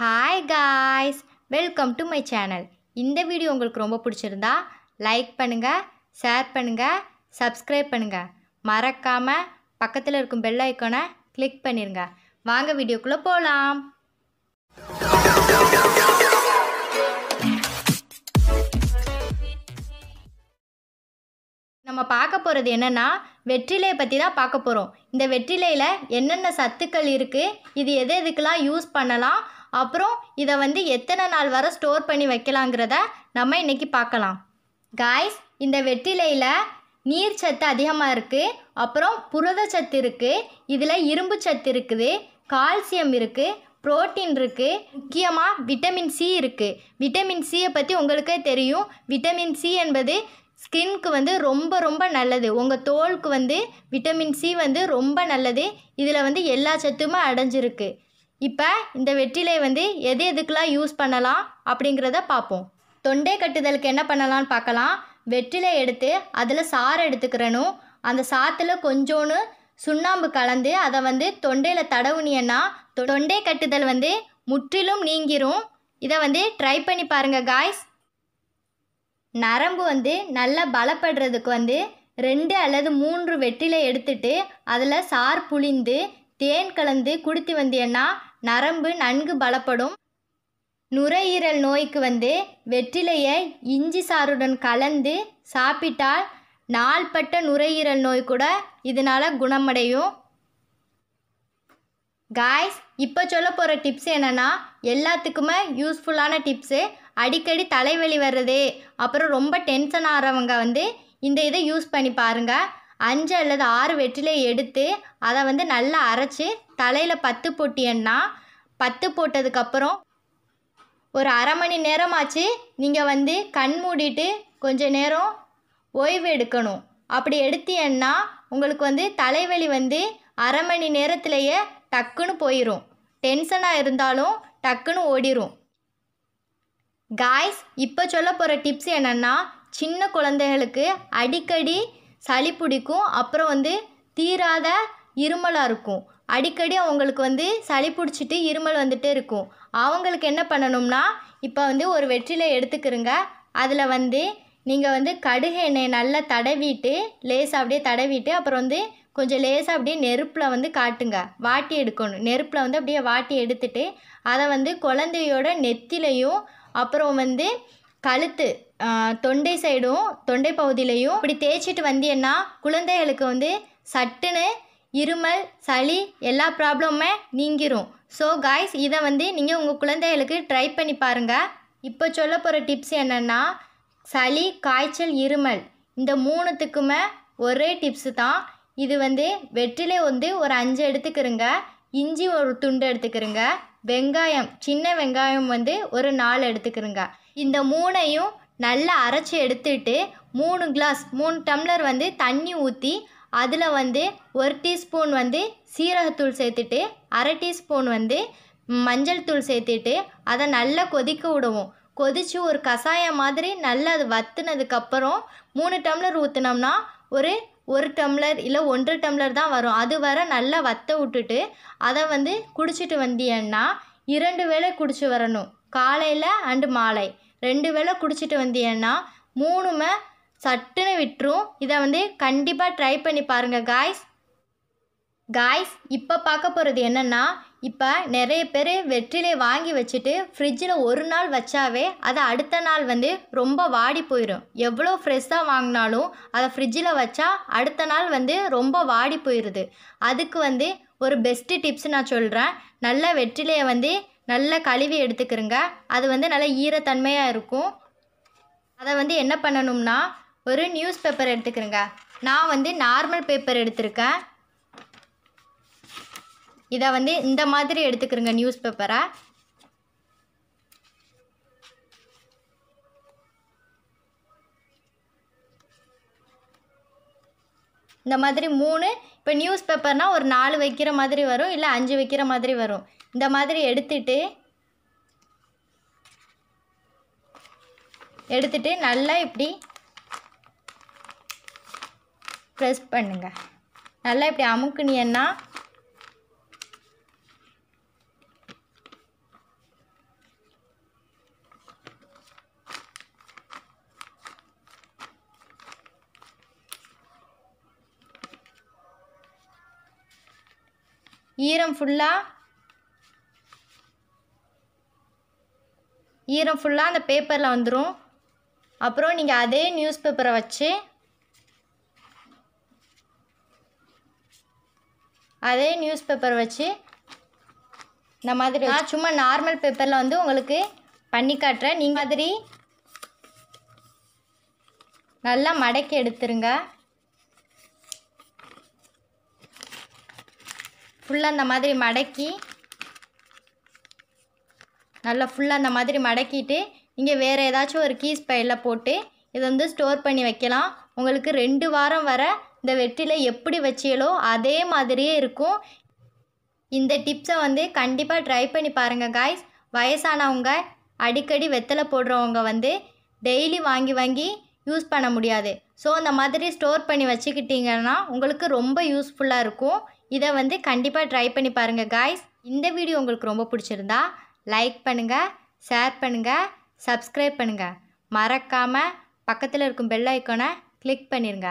hi guys welcome to my channel இந்த video உங்களுக்கு ரொம்ப பிடிச்சிருந்தா லைக் பண்ணுங்கள் ஷேர் பண்ணுங்கள் சப்ஸ்கிரைப் பண்ணுங்கள் மறக்காமல் பக்கத்தில் இருக்கும் பெல் ஐக்கோனை கிளிக் பண்ணிடுங்க வாங்க வீடியோக்குள்ளே போகலாம் நம்ம பார்க்க போகிறது என்னென்னா வெற்றிலையை பற்றி தான் பார்க்க போகிறோம் இந்த வெற்றிலையில் என்னென்ன சத்துக்கள் இருக்குது இது எது எதுக்கெலாம் யூஸ் பண்ணலாம் அப்புறம் இதை வந்து எத்தனை நாள் வரை ஸ்டோர் பண்ணி வைக்கலாங்கிறத நம்ம இன்றைக்கி பார்க்கலாம் காய்ஸ் இந்த வெற்றிலையில் நீர் சத்து அதிகமாக இருக்குது அப்புறம் புரத சத்து இருக்குது இதில் இரும்பு சத்து இருக்குது கால்சியம் இருக்குது புரோட்டீன் இருக்குது முக்கியமாக விட்டமின் சி இருக்குது விட்டமின் சியை பற்றி உங்களுக்கே தெரியும் விட்டமின் சி என்பது ஸ்கின்க்கு வந்து ரொம்ப ரொம்ப நல்லது உங்கள் தோலுக்கு வந்து விட்டமின் சி வந்து ரொம்ப நல்லது இதில் வந்து எல்லா சத்துமே அடைஞ்சிருக்கு இப்போ இந்த வெற்றிலை வந்து எது எதுக்கெலாம் யூஸ் பண்ணலாம் அப்படிங்கிறத பார்ப்போம் தொண்டை கட்டுதலுக்கு என்ன பண்ணலாம்னு பார்க்கலாம் வெற்றிலை எடுத்து அதில் சாறு எடுத்துக்கிறனும் அந்த சாத்தில் கொஞ்சோன்னு சுண்ணாம்பு கலந்து அதை வந்து தொண்டையில் தடவுனியன்னா தொண்டை கட்டுதல் வந்து முற்றிலும் நீங்கிரும் இதை வந்து ட்ரை பண்ணி பாருங்கள் காய்ஸ் நரம்பு வந்து நல்லா பலப்படுறதுக்கு வந்து ரெண்டு அல்லது மூன்று வெற்றிலை எடுத்துட்டு அதில் சார் புளிந்து தேன் கலந்து குடித்து வந்தீங்கன்னா நரம்பு நன்கு பலப்படும் நுரையீரல் நோய்க்கு வந்து வெற்றிலையை இஞ்சி சாறுடன் கலந்து சாப்பிட்டால் நாள்பட்ட நுரையீரல் நோய் கூட இதனால் குணமடையும் காய்ஸ் இப்போ சொல்ல போகிற டிப்ஸ் என்னென்னா எல்லாத்துக்குமே யூஸ்ஃபுல்லான டிப்ஸு அடிக்கடி தலைவலி வர்றது அப்புறம் ரொம்ப டென்ஷன் ஆகிறவங்க வந்து இந்த இதை யூஸ் பண்ணி பாருங்கள் அஞ்சு அல்லது ஆறு வெற்றிலையை எடுத்து அதை வந்து நல்லா அரைச்சி தலையில் பத்து போட்டியன்னா பத்து போட்டதுக்கப்புறம் ஒரு அரை மணி நேரம் ஆச்சு நீங்கள் வந்து கண் மூடிட்டு கொஞ்ச நேரம் ஓய்வு எடுக்கணும் அப்படி எடுத்தீங்கன்னா உங்களுக்கு வந்து தலைவலி வந்து அரை மணி நேரத்திலேயே டக்குன்னு போயிடும் டென்ஷனாக இருந்தாலும் டக்குன்னு ஓடிடும் காய்ஸ் இப்போ சொல்ல போகிற டிப்ஸ் என்னென்னா சின்ன குழந்தைகளுக்கு அடிக்கடி சளி பிடிக்கும் அப்புறம் வந்து தீராத இருமலாக இருக்கும் அடிக்கடி அவங்களுக்கு வந்து சளி பிடிச்சிட்டு இருமல் வந்துகிட்டே இருக்கும் அவங்களுக்கு என்ன பண்ணணும்னா இப்போ வந்து ஒரு வெற்றில எடுத்துக்கிறங்க அதில் வந்து நீங்கள் வந்து கடுகு எண்ணெயை நல்லா தடவிட்டு லேசாக அப்படியே தடவிட்டு அப்புறம் வந்து கொஞ்சம் லேசாக அப்படியே நெருப்பில் வந்து காட்டுங்க வாட்டி எடுக்கணும் நெருப்பில் வந்து அப்படியே வாட்டி எடுத்துட்டு அதை வந்து குழந்தையோட நெத்திலையும் அப்புறம் வந்து கழுத்து தொண்டை சைடும் தொண்டை பகுதியிலையும் இப்படி தேய்ச்சிட்டு வந்தீங்கன்னா குழந்தைகளுக்கு வந்து சட்டுன்னு இருமல் சளி எல்லா ப்ராப்ளமுமே நீங்கிரும் ஸோ காய்ஸ் இதை வந்து நீங்கள் உங்கள் குழந்தைகளுக்கு ட்ரை பண்ணி பாருங்கள் இப்போ சொல்ல போகிற டிப்ஸ் என்னென்னா சளி காய்ச்சல் இருமல் இந்த மூணுத்துக்குமே ஒரே டிப்ஸு தான் இது வந்து வெற்றிலே வந்து ஒரு அஞ்சு எடுத்துக்கிறங்க இஞ்சி ஒரு துண்டு எடுத்துக்கிறோங்க வெங்காயம் சின்ன வெங்காயம் வந்து ஒரு நாலு எடுத்துக்கிறோங்க இந்த மூணையும் நல்லா அரைச்சி எடுத்துட்டு மூணு கிளாஸ் மூணு டம்ளர் வந்து தண்ணி ஊற்றி அதில் வந்து ஒரு டீஸ்பூன் வந்து சீரகத்தூள் சேர்த்துட்டு அரை டீஸ்பூன் வந்து மஞ்சள் தூள் சேர்த்துட்டு அதை நல்லா கொதிக்க விடுவோம் கொதித்து ஒரு கஷாயம் மாதிரி நல்லா அது வத்துனதுக்கப்புறம் மூணு டம்ளர் ஊற்றுனோம்னா ஒரு ஒரு டம்ளர் இல்லை ஒன்று டம்ளர் தான் வரும் அது வர நல்லா வத்த விட்டுட்டு அதை வந்து குடிச்சிட்டு வந்தியன்னா இரண்டு வேளை குடிச்சு வரணும் காலையில் அண்டு மாலை ரெண்டு வேளை குடிச்சிட்டு வந்தியன்னா மூணுமே சட்டுன்னு விட்டுரும் இதை வந்து கண்டிப்பாக ட்ரை பண்ணி பாருங்கள் காய்ஸ் காய்ஸ் இப்போ பார்க்க போகிறது என்னென்னா இப்போ நிறைய பேர் வெற்றிலை வாங்கி வச்சுட்டு ஃப்ரிட்ஜில் ஒரு நாள் வச்சாவே அது அடுத்த நாள் வந்து ரொம்ப வாடி போயிடும் எவ்வளோ ஃப்ரெஷ்ஷாக வாங்கினாலும் அதை ஃப்ரிட்ஜில் வச்சா அடுத்த நாள் வந்து ரொம்ப வாடி போயிடுது அதுக்கு வந்து ஒரு பெஸ்ட்டு டிப்ஸ் நான் சொல்கிறேன் நல்ல வெற்றிலையை வந்து நல்லா கழுவி எடுத்துக்கிறங்க அது வந்து நல்ல ஈரத்தன்மையாக இருக்கும் அதை வந்து என்ன பண்ணணும்னா ஒரு நியூஸ் பேப்பர் எடுத்துக்கிறேங்க நான் வந்து நார்மல் பேப்பர் எடுத்திருக்கேன் இதை வந்து இந்த மாதிரி எடுத்துக்கிறோங்க நியூஸ் பேப்பரை இந்த மாதிரி மூணு இப்போ நியூஸ் பேப்பர்னால் ஒரு நாலு வைக்கிற மாதிரி வரும் இல்லை அஞ்சு வைக்கிற மாதிரி வரும் இந்த மாதிரி எடுத்துட்டு எடுத்துட்டு நல்லா இப்படி ப்ரெஸ் பண்ணுங்கள் நல்லா இப்படி அமுக்குனியன்னா ஈரம் ஃபுல்லாக ஈரம் ஃபுல்லாக அந்த பேப்பரில் வந்துடும் அப்புறம் நீங்கள் அதே நியூஸ் பேப்பரை வச்சு அதே நியூஸ் பேப்பர் வச்சு இந்த மாதிரி நான் சும்மா நார்மல் பேப்பரில் வந்து உங்களுக்கு பண்ணி காட்டுறேன் நீங்கள் மாதிரி நல்லா மடக்கி எடுத்துருங்க ஃபுல்லாக அந்த மாதிரி மடக்கி நல்லா ஃபுல்லாக அந்த மாதிரி மடக்கிட்டு இங்கே வேறு ஏதாச்சும் ஒரு கீஸ் பையில் போட்டு இதை வந்து ஸ்டோர் பண்ணி வைக்கலாம் உங்களுக்கு ரெண்டு வாரம் வர இந்த வெற்றியில் எப்படி வச்சியலோ அதே மாதிரியே இருக்கும் இந்த டிப்ஸை வந்து கண்டிப்பாக ட்ரை பண்ணி பாருங்கள் காய்ஸ் வயசானவங்க அடிக்கடி வெத்தலை போடுறவங்க வந்து டெய்லி வாங்கி வாங்கி யூஸ் பண்ண முடியாது ஸோ அந்த மாதிரி ஸ்டோர் பண்ணி வச்சுக்கிட்டிங்கன்னா உங்களுக்கு ரொம்ப யூஸ்ஃபுல்லாக இருக்கும் இதை வந்து கண்டிப்பாக ட்ரை பண்ணி பாருங்கள் காய்ஸ் இந்த வீடியோ உங்களுக்கு ரொம்ப பிடிச்சிருந்தா லைக் பண்ணுங்கள் ஷேர் பண்ணுங்கள் சப்ஸ்கிரைப் பண்ணுங்கள் மறக்காமல் பக்கத்தில் இருக்கும் பெல் ஐக்கோனை கிளிக் பண்ணிடுங்க